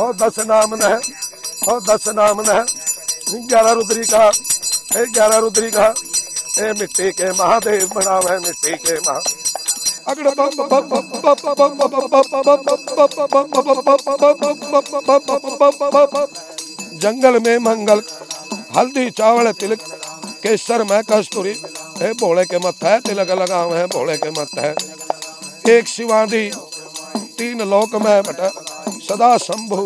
और दस नाम न और दस नाम न ग्यारह रुद्री का ए ग्यारह रुद्री का ए मिट्टी के महादेव बनाव है मिट्टी के महा जंगल में मंगल हल्दी चावल तिलक केसर में कस्तूरी हे भोले के मत है तिलक लगाव है भोले के मत है एक शिवादी तीन लोक में बटा ਸਦਾ ਸੰਭੂ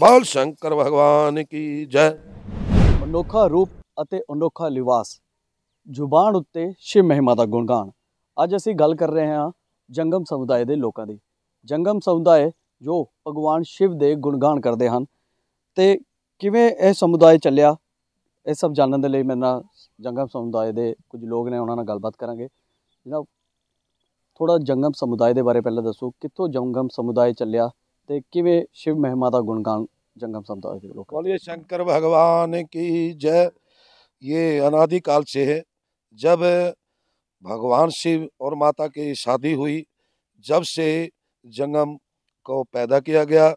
ਬੋਲ ਸ਼ੰਕਰ ਭਗਵਾਨ ਕੀ ਜੈ ਅਨੋਖਾ ਰੂਪ ਅਤੇ ਅਨੋਖਾ ਲਿਵਾਸ ਜ਼ੁਬਾਨ ਉੱਤੇ ਸ਼ਿਵ ਮਹਿਮਾ ਦਾ ਗੁਣਗਾਨ ਅੱਜ ਅਸੀਂ ਗੱਲ ਕਰ ਰਹੇ ਹਾਂ ਜੰਗਮ ਸਮੁਦਾਏ ਦੇ ਲੋਕਾਂ ਦੀ ਜੰਗਮ ਸਮੁਦਾਏ ਜੋ ਭਗਵਾਨ ਸ਼ਿਵ ਦੇ ਗੁਣਗਾਨ ਕਰਦੇ ਹਨ ਤੇ ਕਿਵੇਂ ਇਹ ਸਮੁਦਾਏ ਚੱਲਿਆ ਇਹ ਸਭ ਜਾਣਨ ਦੇ ਲਈ ਮੇਰੇ ਨਾਲ ਜੰਗਮ ਸਮੁਦਾਏ ਦੇ ਕੁਝ ਲੋਕ ਨੇ ਉਹਨਾਂ ਨਾਲ ਗੱਲਬਾਤ ਕਰਾਂਗੇ ਜਿਹੜਾ ਥੋੜਾ ਜੰਗਮ ਸਮੁਦਾਏ ਦੇ ਬਾਰੇ ਪਹਿਲਾਂ ਦੱਸੋ ਕਿੱਥੋਂ ਜੰਗਮ ਸਮੁਦਾਏ ਚੱਲਿਆ तो किवे शिव महिमा का गुणगान जंगम समुदाय के लोग बोलिए शंकर भगवान की जय ये अनादिकाल से है जब भगवान शिव और माता की शादी हुई जब से जंगम को पैदा किया गया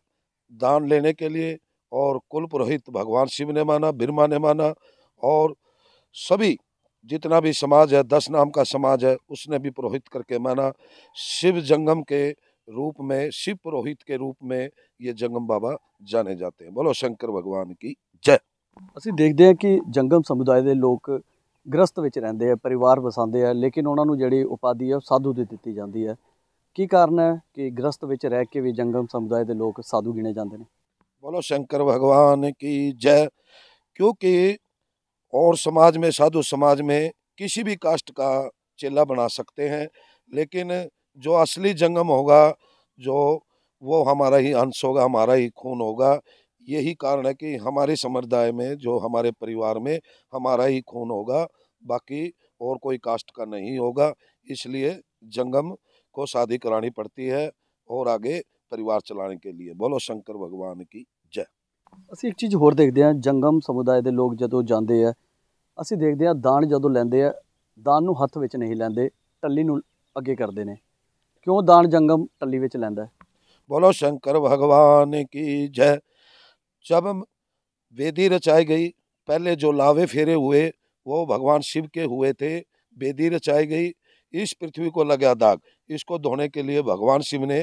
दान लेने के लिए और कुल पुरोहित भगवान शिव ने माना बिरमा ने माना और सभी जितना भी समाज है दस नाम का समाज है उसने भी पुरोहित करके माना शिव जंगम के रूप में शिव पुरोहित के रूप में ये जंगम बाबा जाने जाते हैं बोलो शंकर भगवान की जय ਅਸੀਂ ਦੇਖਦੇ ਹਾਂ ਕਿ ਜੰਗਮ ਸਮੁਦਾਇ ਦੇ ਲੋਕ ਗ੍ਰਸਤ ਵਿੱਚ ਰਹਿੰਦੇ ਆ ਪਰਿਵਾਰ ਵਸਾਉਂਦੇ ਆ ਲੇਕਿਨ ਉਹਨਾਂ ਨੂੰ ਜਿਹੜੀ ਉਪਾਧੀ ਹੈ ਸਾਧੂ ਦੀ ਦਿੱਤੀ ਜਾਂਦੀ ਹੈ ਕੀ ਕਾਰਨ ਹੈ ਕਿ ਗ੍ਰਸਤ ਵਿੱਚ ਰਹਿ ਕੇ ਵੀ ਜੰਗਮ ਸਮੁਦਾਇ ਦੇ ਲੋਕ ਸਾਧੂ ਗਿਣੇ ਜਾਂਦੇ ਨੇ बोलो शंकर भगवान की जय क्योंकि और समाज में साधु समाज में किसी भी कास्ट का चेला बना सकते हैं लेकिन जो असली जंगम होगा जो वो हमारा ही अंश होगा हमारा ही खून होगा यही कारण है कि हमारे समुदाय में जो हमारे परिवार में हमारा ही खून होगा बाकी और कोई कास्ट का नहीं होगा इसलिए जंगम को शादी करानी पड़ती है और आगे परिवार चलाने के लिए बोलो शंकर भगवान की जय ਅਸੀਂ एक चीज़ होर देखते हैं जंगम समुदाय के लोग ਜਦੋਂ जाते हैं असं देखते हैं दान ਜਦੋਂ ਲੈਂਦੇ ਆ ਦਾਨ ਨੂੰ नहीं लेंदे टली ਲੈਂਦੇ ਟੱਲੀ ਨੂੰ क्यों दान जंगम टली ਵਿੱਚ ਲੈਂਦਾ ਬੋਲੋ ਸ਼ੰਕਰ ਭਗਵਾਨ ਕੀ जब वेदी रचाई गई पहले जो लावे फेरे हुए वो भगवान शिव के हुए थे वेदी रचाई गई इस पृथ्वी को लगा दाग इसको धोने के लिए भगवान शिव ने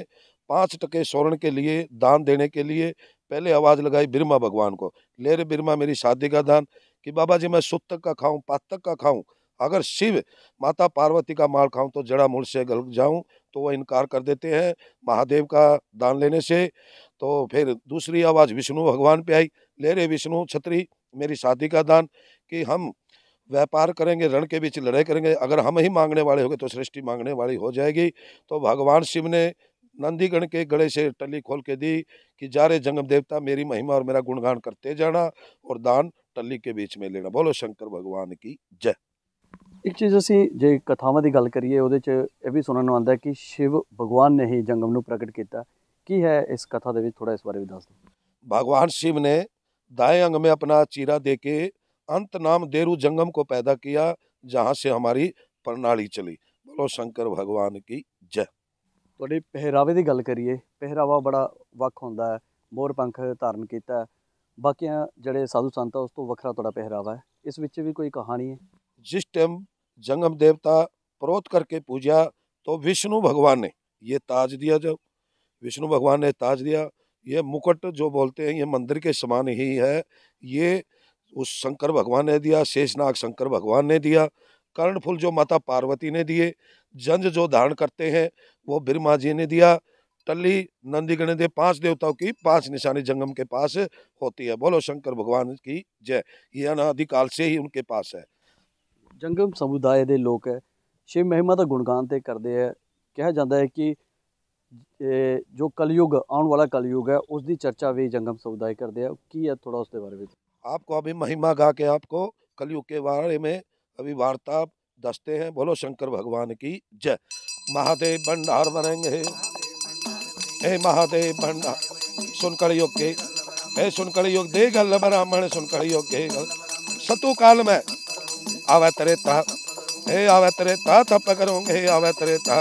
पाँच टके स्वर्ण के लिए दान देने के लिए पहले आवाज़ लगाई बिरमा भगवान को ले रे बिरमा मेरी शादी का दान कि बाबा जी मैं सुत तक का खाऊं पात तक का खाऊं अगर शिव माता पार्वती का माल खाऊं तो जड़ा मूल से गल जाऊं तो वह इनकार कर देते हैं महादेव का दान लेने से तो फिर दूसरी आवाज़ विष्णु भगवान पे आई ले रे विष्णु छत्री मेरी शादी का दान कि हम व्यापार करेंगे रण के बीच लड़ाई करेंगे अगर हम ही मांगने वाले होंगे तो सृष्टि मांगने वाली हो जाएगी तो भगवान शिव ने नंदीगण के गड़े से टली खोल के दी कि जा रे जंगम देवता मेरी महिमा और मेरा गुणगान करते जाना और दान टली के बीच में लेना बोलो शंकर भगवान की जय ਇੱਕ ਚੀਜ਼ ਅਸੀਂ ਜੇ ਕਥਾਵਾਂ ਦੀ ਗੱਲ ਕਰੀਏ ਉਹਦੇ 'ਚ ਇਹ ਵੀ ਸੁਣਨ ਨੂੰ ਆਉਂਦਾ ਕਿ ਸ਼ਿਵ ਭਗਵਾਨ ਨੇ ਹੀ ਜੰਗਮ ਨੂੰ ਪ੍ਰਗਟ ਕੀਤਾ ਕੀ ਹੈ ਇਸ ਕਥਾ ਦੇ ਵਿੱਚ ਥੋੜਾ ਇਸ ਬਾਰੇ ਵੀ ਦੱਸ ਦਿਓ ਭਗਵਾਨ ਸ਼ਿਵ ਨੇ दाएं ਅੰਗ ਮੇ ਆਪਣਾ ਚੀਰਾ ਦੇ ਕੇ ਅੰਤ ਨਾਮ ਦੇਰੂ ਜੰਗਮ ਕੋ ਪੈਦਾ किया ਜਹਾਂ ਸੇ ਹਮਾਰੀ ਪ੍ਰਣਾਲੀ ਚਲੀ ਬੋਲੋ ਸ਼ੰਕਰ ਭਗਵਾਨ ਕੀ ਜੈ ਤੁਹਾਡੇ ਪਹਿਰਾਵੇ ਦੀ ਗੱਲ ਕਰੀਏ ਪਹਿਰਾਵਾ ਬੜਾ ਵੱਖ ਹੁੰਦਾ ਹੈ ਮੋਰ ਪੰਖ ਧਾਰਨ ਕੀਤਾ ਬਾਕੀਆਂ ਜਿਹੜੇ ਸਾਧੂ ਸੰਤ ਆ ਉਸ ਤੋਂ ਵੱਖਰਾ ਤੁਹਾਡਾ ਪਹਿਰਾਵਾ ਹੈ ਇਸ ਵਿੱਚ ਵੀ ਕੋਈ ਕਹਾਣੀ ਹੈ जिस टाइम जंगम देवता प्रोत करके पूजा तो विष्णु भगवान ने ये ताज दिया जब विष्णु भगवान ने ताज दिया ये मुकुट जो बोलते हैं ये मंदिर के समान ही है ये उस शंकर भगवान ने दिया शेषनाग शंकर भगवान ने दिया कर्णफुल जो माता पार्वती ने दिए जंज जो धारण करते हैं वो बिरमा जी ने दिया टल्ली नंदी गणदेव पांच देवताओं की पांच निशानी जंगम के पास होती है बोलो शंकर भगवान की जय ये अनादिकाल से ही उनके पास है जंगम समुदाय के लोग ਹੈ ਸ਼ਿਵ ਮਹਿਮਾ ਦਾ ਗੁਣਗਾਨ ਤੇ ਕਰਦੇ ਆ ਕਿਹਾ ਜਾਂਦਾ ਹੈ ਕਿ ਜੋ ਕਲਯੁਗ ਆਉਣ ਵਾਲਾ ਕਲਯੁਗ है उसकी चर्चा भी जंगम समुदाय करते हैं की है थोड़ा उसके बारे में आपको अभी महिमा गा के आपको कलयुग के बारे में अभी वार्ता दसते हैं बोलो शंकर भगवान की जय महादेव भंडार बनेंगे हे महादेव भंडार सुन कलयुग के हे सुन कलयुग दे गल ब्राह्मण सुन कलयुग के सतु काल में अवतरिता हे अवतरिता तप करोगे अवतरिता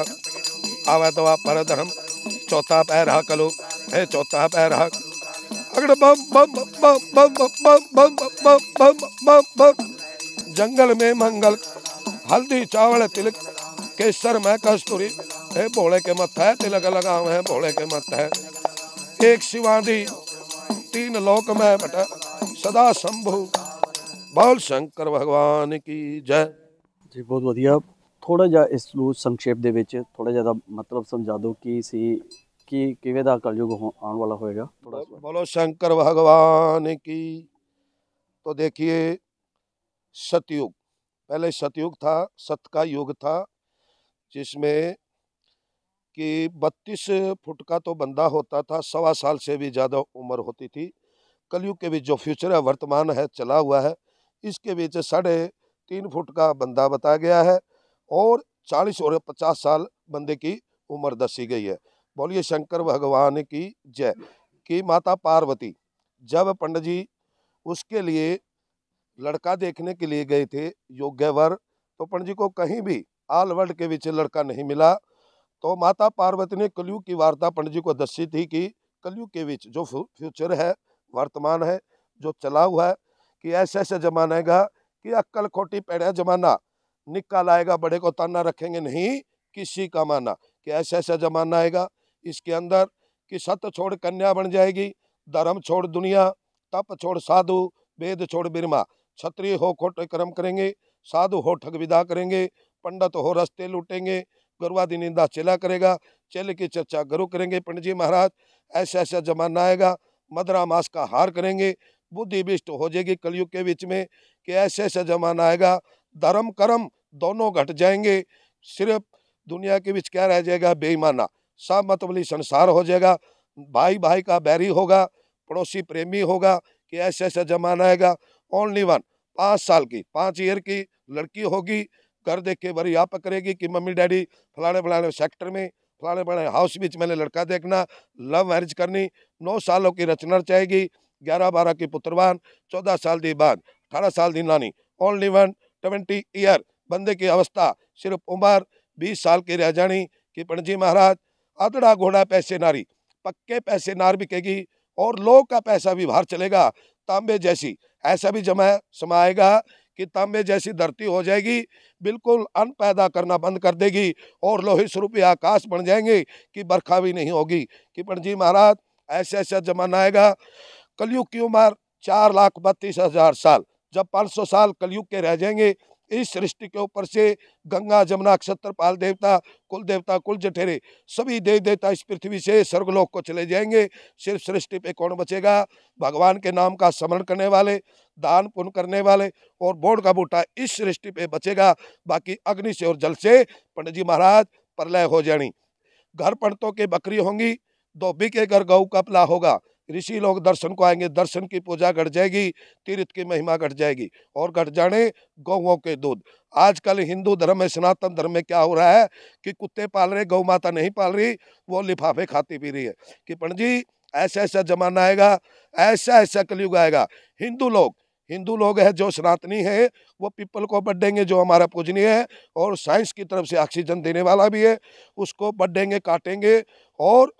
अवतवा पर धर्म चौथा पैर हक लो हे चौथा पैर हक अगड़ बम बम बम बम बम बम बम बम बम बम जंगल में मंगल हल्दी चावल तिलक केसर में कस्तूरी हे भोले के मत है तिलक लगाव है भोले के मत है एक शिवादी तीन लोक में बट सदा शंभु बाल शंकर भगवान की जय जी बहुत वादिया थोड़ा जा इस संक्षेप ਸੰਖੇਪ थोड़ा ज्यादा मतलब समझा दो कि कि ਕੀ ਸੀ ਕਿ ਕਿਵੇਂ ਦਾ ਕਲਯੁਗ ਆਉਣ ਵਾਲਾ ਹੋਏਗਾ ਥੋੜਾ तो देखिए सतयुग पहले सतयुग था सत का युग था जिसमें कि बत्तीस फुट का तो बंदा होता था सवा साल से भी ज़्यादा उम्र होती थी कलयुग के भी जो फ्यूचर है वर्तमान है चला हुआ है इसके बीच साढ़े तीन फुट का बंदा बताया गया है और चालीस और पचास साल बंदे की उम्र दसी गई है बोलिए शंकर भगवान की जय कि माता पार्वती जब पंडित जी उसके लिए लड़का देखने के लिए गए थे योग्यवर तो पंडित जी को कहीं भी आल वर्ल्ड के बीच लड़का नहीं मिला तो माता पार्वती ने कलयुग की वार्ता पंडित जी को दसी थी कि कलयुग के बीच जो फ्यूचर है वर्तमान है जो चला हुआ है कि ऐसा ऐसा जमाना है कि अक्कल खोटी पेड़ जमाना निकल आएगा बड़े को ताना रखेंगे नहीं किसी का माना कि ऐसा ऐसा जमाना आएगा इसके अंदर कि सत छोड़ कन्या बन जाएगी धर्म छोड़ दुनिया तप छोड़ साधु वेद छोड़ बिरमा क्षत्रिय हो खोटे कर्म करेंगे साधु हो ठग विदा करेंगे पंडित हो रस्ते लूटेंगे गुरुवादी निंदा चेला करेगा चेले की चर्चा गुरु करेंगे पंडित जी महाराज ऐसा ऐसा जमाना आएगा मदरा मास का हार करेंगे बुद्धि विष्ट हो जाएगी कलयुग के बीच में कि ऐसे ऐसा जमाना आएगा धर्म कर्म दोनों घट जाएंगे सिर्फ दुनिया के बीच क्या रह जाएगा बेईमाना सब मतबली संसार हो जाएगा भाई भाई का बैरी होगा पड़ोसी प्रेमी होगा कि ऐसे ऐसा जमाना आएगा ओनली वन पाँच साल की पाँच ईयर की लड़की होगी घर देख के बड़ी आप करेगी कि मम्मी डैडी फलाने फलाने सेक्टर में फलाने फलाने हाउस बीच मैंने लड़का देखना लव मैरिज करनी नौ सालों की रचना चाहेगी ग्यारह बारह के पुत्रवान चौदह साल दी ਬਾਦ अठारह साल दी नानी ओनली वन ट्वेंटी ईयर बंदे की अवस्था सिर्फ उम्र बीस साल की रह जानी कि पणजी महाराज आदड़ा घोड़ा पैसे नारी पक्के पैसे नार बिकेगी और लोग का पैसा भी बाहर चलेगा तांबे जैसी ऐसा भी जमा समाएगा कि तांबे जैसी धरती हो जाएगी बिल्कुल अन्न पैदा करना बंद कर देगी और लोहे स्वरूपी आकाश बन जाएंगे कि बरखा भी नहीं होगी कि पणजी महाराज ऐसा ऐसा जमाना आएगा कलयुग की उम्र चार लाख बत्तीस हजार साल जब पाँच सौ साल कलयुग के रह जाएंगे इस सृष्टि के ऊपर से गंगा जमुना पाल देवता कुल देवता कुल जठेरे सभी देव देवता इस पृथ्वी से स्वर्गलोक को चले जाएंगे सिर्फ सृष्टि पे कौन बचेगा भगवान के नाम का स्मरण करने वाले दान पुण्य करने वाले और बोर्ड का बूटा इस सृष्टि पे बचेगा बाकी अग्नि से और जल से पंडित जी महाराज प्रलय हो जानी घर पंडितों के बकरी होंगी धोबी के घर गऊ का पला होगा ऋषि लोग दर्शन को आएंगे दर्शन की पूजा घट जाएगी तीर्थ की महिमा घट जाएगी और घट जाने गौओं के दूध आजकल हिंदू धर्म में सनातन धर्म में क्या हो रहा है कि कुत्ते पाल रहे गौ माता नहीं पाल रही वो लिफाफे खाती पी रही है कि पंडित जी ऐसा ऐसा जमाना आएगा ऐसा ऐसा कलयुग आएगा हिंदू लोग हिंदू लोग हैं जो सनातनी है वो पीपल को बढ़ेंगे जो हमारा पूजनीय है और साइंस की तरफ से ऑक्सीजन देने वाला भी है उसको बढ़ेंगे काटेंगे और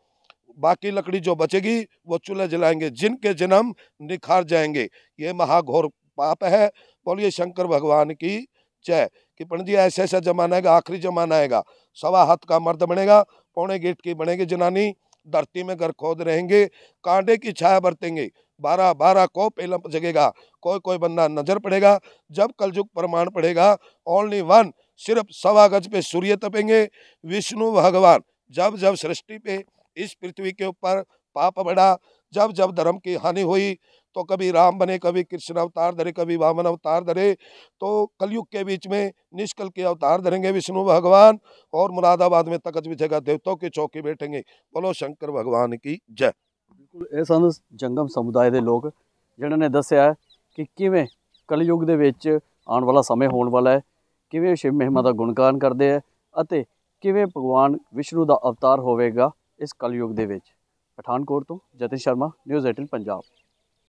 बाकी लकड़ी जो बचेगी वो चूल्हे जलाएंगे जिनके जन्म निखार जाएंगे ये महाघोर पाप है बोलिए शंकर भगवान की जय कि पंडित जी ऐसा ऐसा जमाना आएगा आखिरी जमाना आएगा सवा हाथ का मर्द बनेगा पौने गेट की बनेगी जनानी धरती में घर खोद रहेंगे कांडे की छाया बरतेंगे बारह बारह को पेलम जगेगा कोई कोई बंदा नजर पड़ेगा जब कलजुग प्रमाण पड़ेगा ओनली वन सिर्फ सवा गज पे सूर्य तपेंगे विष्णु भगवान जब जब सृष्टि पे इस पृथ्वी के ऊपर पाप बढ़ा जब जब धर्म की हानि हुई तो कभी राम बने कभी कृष्ण अवतार धरे कभी वामन अवतार धरे तो कलयुग के बीच में निष्कल के अवतार धरेंगे विष्णु भगवान और मुरादाबाद में तकज भी बिछेगा देवताओं के चौके बैठेंगे बोलो शंकर भगवान की जय बिल्कुल ਇਹ ਸਨ ਜੰਗਮ ਸਮੁਦਾਇ ਦੇ ਲੋਕ ਜਿਨ੍ਹਾਂ कि किमें कलयुग ਕਿਵੇਂ ਕਲਯੁਗ ਦੇ ਵਿੱਚ ਆਉਣ ਵਾਲਾ ਸਮੇਂ ਹੋਣ शिव महिमा का गुणगान करते हैं ਗੁਣਗਾਨ भगवान विष्णु का अवतार होगा ਇਸ ਕਲਯੁਗ ਦੇ ਵਿੱਚ ਪਠਾਨਕੋਟ ਤੋਂ ਜਤਿਨ ਸ਼ਰਮਾ ਨਿਊਜ਼ 18 ਪੰਜਾਬ